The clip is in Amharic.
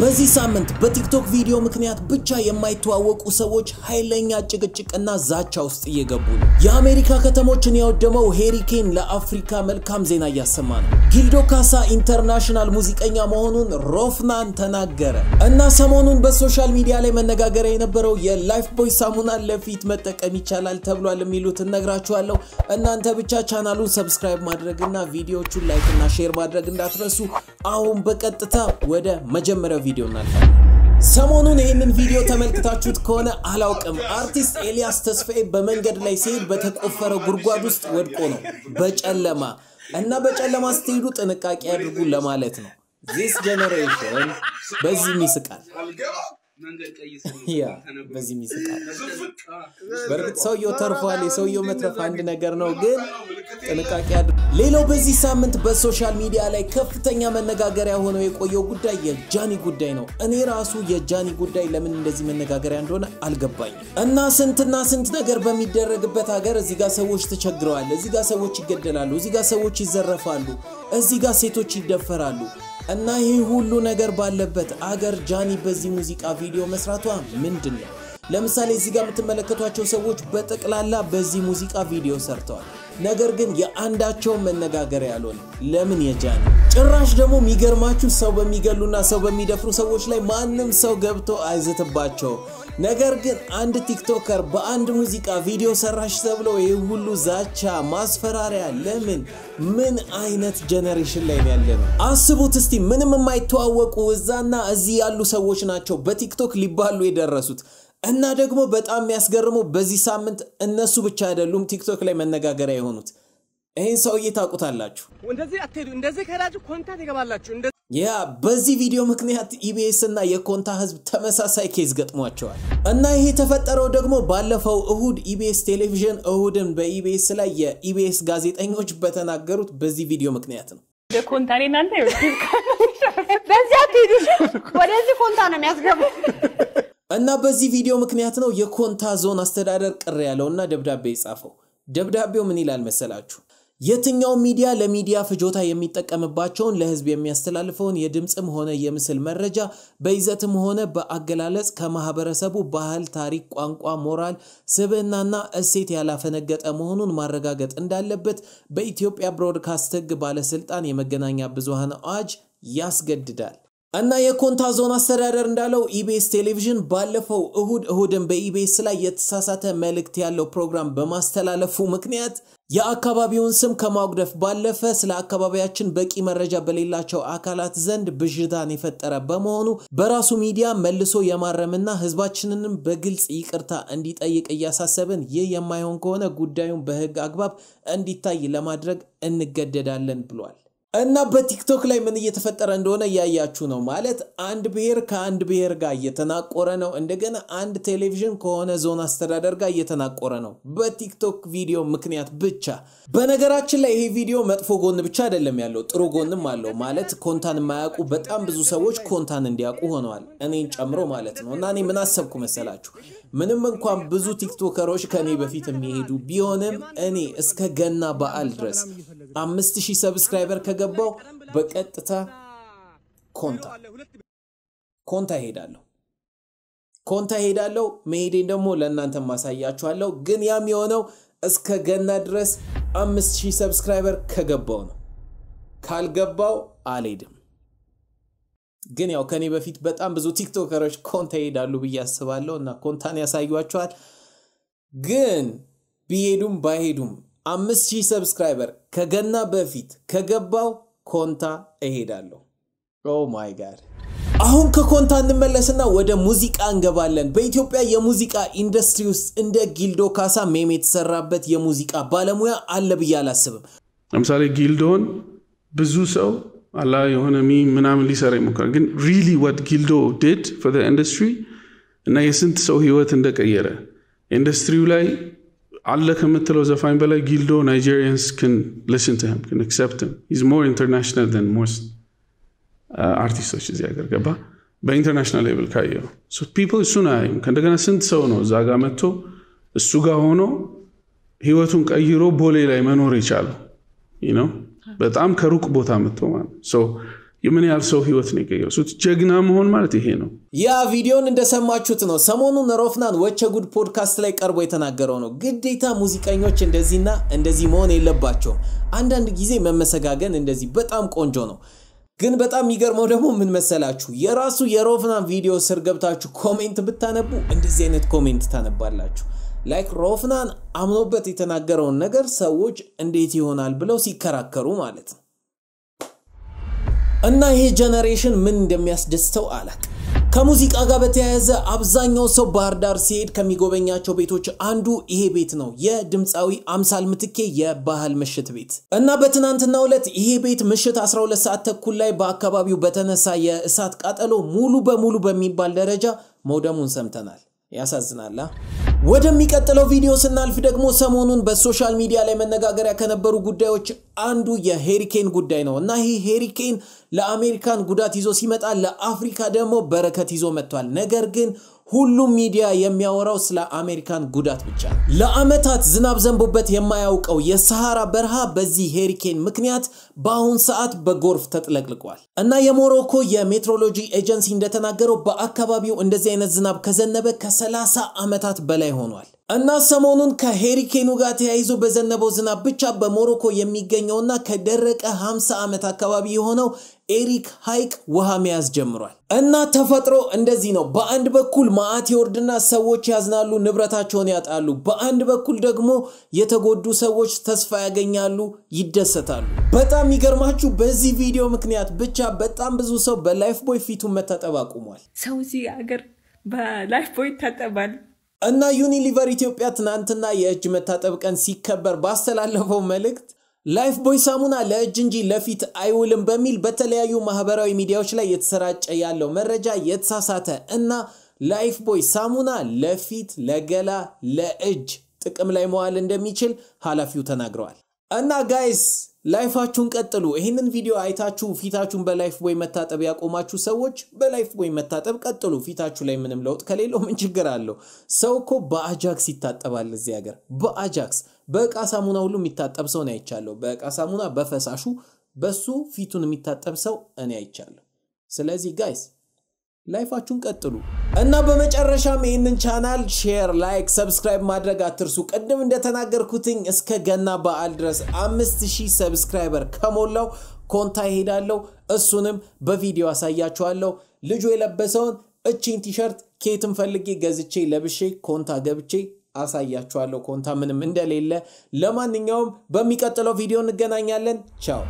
በዚህ ሳምንት በቲክቶክ ቪዲዮ ምክንያት ብቻ የማይተዋወቁ ሰዎች ኃይለኛ ጭቅጭቅና ዛቻ ውስጥ እየገቡ ነው። የአሜሪካ ከተሞችን ያወደመው ሄሪኬን ለአፍሪካ መልካም ዜና እያሰማ ነው። ጊልዶ ካሳ ኢንተርናሽናል ሙዚቀኛ መሆኑን ሮፍናን ተናገረ እና ሰሞኑን በሶሻል ሚዲያ ላይ መነጋገሪያ የነበረው የላይፍ ቦይ ሳሙናን ለፊት መጠቀም ይቻላል ተብሏል የሚሉትን ነግራችኋለሁ። እናንተ ብቻ ቻናሉን ሰብስክራይብ ማድረግና ቪዲዮቹን ላይክ ሼር ማድረግ እንዳትረሱ። አሁን በቀጥታ ወደ መጀመሪያው ቪዲዮ እናልፋለን። ሰሞኑን ይህንን ቪዲዮ ተመልክታችሁት ከሆነ አላውቅም፣ አርቲስት ኤልያስ ተስፋዬ በመንገድ ላይ ሲሄድ በተቆፈረ ጉድጓድ ውስጥ ወድቆ ነው በጨለማ እና በጨለማ ስትሄዱ ጥንቃቄ አድርጉ ለማለት ነው። ዚስ ጀነሬሽን በዚህም ይስቃል። ያ በዚህ ይስቃል። በእርግጥ ሰውየው ተርፏል። የሰውየው መትረፍ አንድ ነገር ነው፣ ግን ጥንቃቄ ሌላው በዚህ ሳምንት በሶሻል ሚዲያ ላይ ከፍተኛ መነጋገሪያ ሆነው የቆየው ጉዳይ የጃኒ ጉዳይ ነው። እኔ ራሱ የጃኒ ጉዳይ ለምን እንደዚህ መነጋገሪያ እንደሆነ አልገባኝም። እና ስንትና ስንት ነገር በሚደረግበት ሀገር እዚህ ጋር ሰዎች ተቸግረዋል፣ እዚህ ጋር ሰዎች ይገደላሉ፣ እዚህ ጋር ሰዎች ይዘረፋሉ፣ እዚህ ጋር ሴቶች ይደፈራሉ። እና ይህ ሁሉ ነገር ባለበት አገር ጃኒ በዚህ ሙዚቃ ቪዲዮ መስራቷ ምንድን ነው? ለምሳሌ እዚህ ጋር የምትመለከቷቸው ሰዎች በጠቅላላ በዚህ ሙዚቃ ቪዲዮ ሰርተዋል። ነገር ግን የአንዳቸው መነጋገር ያልሆነ ለምን የጃኒ ጭራሽ ደግሞ የሚገርማችሁ ሰው በሚገሉና ሰው በሚደፍሩ ሰዎች ላይ ማንም ሰው ገብቶ አይዝትባቸው ነገር ግን አንድ ቲክቶከር በአንድ ሙዚቃ ቪዲዮ ሰራሽ ተብሎ ይህ ሁሉ ዛቻ፣ ማስፈራሪያ ለምን? ምን አይነት ጀነሬሽን ላይ ያለ ነው? አስቡት እስቲ። ምንም የማይተዋወቁ እዛና እዚህ ያሉ ሰዎች ናቸው በቲክቶክ ሊባሉ የደረሱት። እና ደግሞ በጣም የሚያስገርመው በዚህ ሳምንት እነሱ ብቻ አይደሉም ቲክቶክ ላይ መነጋገሪያ የሆኑት። ይህን ሰውዬ ታውቁታላችሁ። እንደዚህ አትሄዱ፣ እንደዚህ ከሄዳችሁ ኮንታት ይገባላችሁ። ያ በዚህ ቪዲዮ ምክንያት ኢቢኤስ እና የኮንታ ህዝብ ተመሳሳይ ኬዝ ገጥሟቸዋል እና ይሄ የተፈጠረው ደግሞ ባለፈው እሁድ ኢቢኤስ ቴሌቪዥን እሁድን በኢቢኤስ ላይ የኢቢኤስ ጋዜጠኞች በተናገሩት በዚህ ቪዲዮ ምክንያት ነው። እናንተ በዚህ አትሄዱ፣ ወደዚህ ኮንታ ነው እና በዚህ ቪዲዮ ምክንያት ነው የኮንታ ዞን አስተዳደር ቅር ያለው እና ደብዳቤ የጻፈው። ደብዳቤው ምን ይላል መሰላችሁ? የትኛው ሚዲያ ለሚዲያ ፍጆታ የሚጠቀምባቸውን ለህዝብ የሚያስተላልፈውን የድምፅም ሆነ የምስል መረጃ በይዘትም ሆነ በአገላለጽ ከማህበረሰቡ ባህል፣ ታሪክ፣ ቋንቋ፣ ሞራል፣ ስብዕናና እሴት ያላፈነገጠ መሆኑን ማረጋገጥ እንዳለበት በኢትዮጵያ ብሮድካስት ህግ ባለስልጣን የመገናኛ ብዙሃን አዋጅ ያስገድዳል። እና የኮንታ ዞን አስተዳደር እንዳለው ኢቢኤስ ቴሌቪዥን ባለፈው እሁድ እሁድን በኢቢኤስ ላይ የተሳሳተ መልእክት ያለው ፕሮግራም በማስተላለፉ ምክንያት የአካባቢውን ስም ከማጉደፍ ባለፈ ስለ አካባቢያችን በቂ መረጃ በሌላቸው አካላት ዘንድ ብዥታን የፈጠረ በመሆኑ በራሱ ሚዲያ መልሶ የማረምና ህዝባችንንም በግልጽ ይቅርታ እንዲጠይቅ እያሳሰብን ይህ የማይሆን ከሆነ ጉዳዩን በህግ አግባብ እንዲታይ ለማድረግ እንገደዳለን ብሏል። እና በቲክቶክ ላይ ምን እየተፈጠረ እንደሆነ እያያችሁ ነው። ማለት አንድ ብሔር ከአንድ ብሔር ጋር እየተናቆረ ነው። እንደገና አንድ ቴሌቪዥን ከሆነ ዞን አስተዳደር ጋር እየተናቆረ ነው፣ በቲክቶክ ቪዲዮ ምክንያት ብቻ። በነገራችን ላይ ይሄ ቪዲዮ መጥፎ ጎን ብቻ አይደለም ያለው፣ ጥሩ ጎንም አለው። ማለት ኮንታን የማያውቁ በጣም ብዙ ሰዎች ኮንታን እንዲያውቁ ሆነዋል፣ እኔን ጨምሮ ማለት ነው። እና እኔ ምን አሰብኩ መሰላችሁ? ምንም እንኳን ብዙ ቲክቶከሮች ከእኔ በፊት የሚሄዱ ቢሆንም እኔ እስከ ገና በዓል ድረስ አምስት ሺህ ሰብስክራይበር ከገባው በቀጥታ ኮንታ ኮንታ ሄዳለሁ ኮንታ ሄዳለሁ። መሄዴን ደግሞ ለእናንተ ማሳያችኋለሁ። ግን ያም የሆነው እስከ ገና ድረስ አምስት ሺህ ሰብስክራይበር ከገባው ነው። ካልገባው አልሄድም። ግን ያው ከኔ በፊት በጣም ብዙ ቲክቶከሮች ኮንታ ይሄዳሉ ብዬ አስባለሁ እና ኮንታን ያሳዩቸዋል። ግን ቢሄዱም ባይሄዱም አምስት ሺህ ሰብስክራይበር ከገና በፊት ከገባው ኮንታ እሄዳለሁ። ኦ ማይ ጋድ። አሁን ከኮንታ እንመለስና ወደ ሙዚቃ እንገባለን። በኢትዮጵያ የሙዚቃ ኢንዱስትሪ ውስጥ እንደ ጊልዶ ካሳ ሜም የተሰራበት የሙዚቃ ባለሙያ አለ ብዬ አላስብም። ለምሳሌ ጊልዶን ብዙ ሰው አላ የሆነ ሚ ምናምን ሊሰራ ይሞክራል። ግን ሪሊ ወት ጊልዶ ዲድ ፎር ኢንዱስትሪ እና የስንት ሰው ህይወት እንደቀየረ ኢንዱስትሪው ላይ አለ ከምትለው ዘፋኝ በላይ ጊልዶ ናይጄሪያንስ ክን ሊስን ቱ ሂም ክን አክሰፕት ሂም ሂዝ ሞር ኢንተርናሽናል ን ሞስት አርቲስቶች እዚህ ሀገር ገባ በኢንተርናሽናል ሌቭል ካየው ፒፕል እሱን አያዩም። ከእንደገና ስንት ሰው ነው እዛ ጋር መጥቶ እሱ ጋር ሆኖ ህይወቱን ቀይሮ ቦሌ ላይ መኖር የቻለው ነው። በጣም ከሩቅ ቦታ መጥቶ ማለት የምን ያህል ሰው ህይወት ነው የቀየሱት። ጀግና መሆን ማለት ይሄ ነው። ያ ቪዲዮን እንደሰማችሁት ነው። ሰሞኑን ሮፍናን ወቸ ጉድ ፖድካስት ላይ ቀርቦ የተናገረው ነው። ግዴታ ሙዚቀኞች እንደዚህና እንደዚህ መሆን የለባቸውም። አንዳንድ ጊዜ መመሰጋገን እንደዚህ በጣም ቆንጆ ነው። ግን በጣም የሚገርመው ደግሞ ምን መሰላችሁ፣ የራሱ የሮፍናን ቪዲዮ ስር ገብታችሁ ኮሜንት ብታነቡ እንደዚህ አይነት ኮሜንት ታነባላችሁ። ላይክ ሮፍናን አምኖበት የተናገረውን ነገር ሰዎች እንዴት ይሆናል ብለው ሲከራከሩ ማለት ነው። እና ይሄ ጀነሬሽን ምን እንደሚያስደስተው አላቅም። ከሙዚቃ ጋር በተያያዘ አብዛኛው ሰው ባህር ዳር ሲሄድ ከሚጎበኛቸው ቤቶች አንዱ ይሄ ቤት ነው፣ የድምፃዊ አምሳል ምትኬ የባህል ምሽት ቤት እና በትናንትና ዕለት ይሄ ቤት ምሽት 12 ሰዓት ተኩል ላይ በአካባቢው በተነሳ የእሳት ቃጠሎ ሙሉ በሙሉ በሚባል ደረጃ መውደሙን ሰምተናል። ያሳዝናላ። ወደሚቀጥለው ቪዲዮ ስናልፍ ደግሞ ሰሞኑን በሶሻል ሚዲያ ላይ መነጋገሪያ ከነበሩ ጉዳዮች አንዱ የሄሪኬን ጉዳይ ነው እና ይህ ሄሪኬን ለአሜሪካን ጉዳት ይዞ ሲመጣ ለአፍሪካ ደግሞ በረከት ይዞ መጥቷል። ነገር ግን ሁሉም ሚዲያ የሚያወራው ስለ አሜሪካን ጉዳት ብቻ ነው። ለአመታት ዝናብ ዘንቦበት የማያውቀው የሰሃራ በረሃ በዚህ ሄሪኬን ምክንያት በአሁን ሰዓት በጎርፍ ተጥለቅልቋል እና የሞሮኮ የሜትሮሎጂ ኤጀንሲ እንደተናገረው በአካባቢው እንደዚህ አይነት ዝናብ ከዘነበ ከ30 ዓመታት በላይ ሆኗል። እና ሰሞኑን ከሄሪኬኑ ጋር ተያይዞ በዘነበው ዝናብ ብቻ በሞሮኮ የሚገኘውና ከደረቀ 50 ዓመት አካባቢ የሆነው ኤሪክ ሐይቅ ውሃ መያዝ ጀምሯል። እና ተፈጥሮ እንደዚህ ነው። በአንድ በኩል ማዕት ይወርድና ሰዎች ያዝናሉ፣ ንብረታቸውን ያጣሉ። በአንድ በኩል ደግሞ የተጎዱ ሰዎች ተስፋ ያገኛሉ፣ ይደሰታሉ። በጣም የሚገርማችሁ በዚህ ቪዲዮ ምክንያት ብቻ በጣም ብዙ ሰው በላይፍ ቦይ ፊቱን መታጠብ አቁሟል። ሰው እዚህ ሀገር በላይፍ ቦይ ይታጠባል። እና ዩኒሊቨር ኢትዮጵያ ትናንትና የእጅ መታጠብ ቀን ሲከበር ባስተላለፈው መልእክት ላይፍ ቦይ ሳሙና ለእጅ እንጂ ለፊት አይውልም በሚል በተለያዩ ማህበራዊ ሚዲያዎች ላይ የተሰራጨ ያለው መረጃ የተሳሳተ እና ላይፍ ቦይ ሳሙና ለፊት፣ ለገላ፣ ለእጅ ጥቅም ላይ መዋል እንደሚችል ኃላፊው ተናግረዋል። እና ጋይስ ላይፋችሁን ቀጥሉ። ይህንን ቪዲዮ አይታችሁ ፊታችሁን በላይፍ ቦይ መታጠብ ያቆማችሁ ሰዎች በላይፍ ቦይ መታጠብ ቀጥሉ። ፊታችሁ ላይ ምንም ለውጥ ከሌለው ምን ችግር አለው? ሰው እኮ በአጃክስ ይታጠባል እዚህ ሀገር በአጃክስ በእቃ ሳሙና ሁሉ የሚታጠብ ሰው ነው አይቻለሁ። በእቃ ሳሙና በፈሳሹ በሱ ፊቱን የሚታጠብ ሰው እኔ አይቻለሁ። ስለዚህ ጋይስ ላይፋችሁን ቀጥሉ እና በመጨረሻም ይህንን ቻናል ሼር፣ ላይክ፣ ሰብስክራይብ ማድረግ አትርሱ። ቅድም እንደተናገርኩትኝ እስከ ገና በዓል ድረስ አምስት ሺህ ሰብስክራይበር ከሞላው ኮንታ ይሄዳለሁ። እሱንም በቪዲዮ አሳያችኋለሁ። ልጁ የለበሰውን እቺን ቲሸርት ኬትም ፈልጌ ገዝቼ ለብሼ ኮንታ ገብቼ አሳያችኋለሁ ኮንታ ምንም እንደሌለ። ለማንኛውም በሚቀጥለው ቪዲዮ እንገናኛለን። ቻው